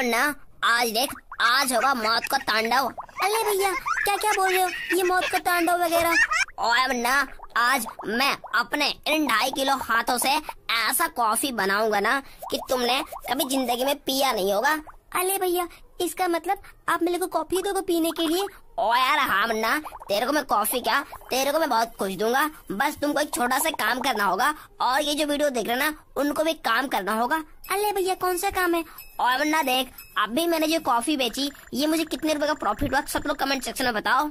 वरना आज देख आज होगा मौत का तांडव अरे भैया क्या क्या बोल रहे हो ये मौत का तांडव वगैरह और वरना आज मैं अपने इन ढाई किलो हाथों से ऐसा कॉफी बनाऊंगा ना कि तुमने कभी जिंदगी में पिया नहीं होगा अरे भैया इसका मतलब आप मेरे को कॉफी दोगे तो पीने के लिए ओ यार हाँ मुन्ना तेरे को मैं कॉफी क्या तेरे को मैं बहुत खुश दूंगा बस तुमको एक छोटा सा काम करना होगा और ये जो वीडियो देख रहे ना उनको भी काम करना होगा अरे भैया कौन सा काम है और मुन्ना देख अभी मैंने जो कॉफी बेची ये मुझे कितने रुपए का प्रॉफिट हुआ सब लोग कमेंट सेक्शन में बताओ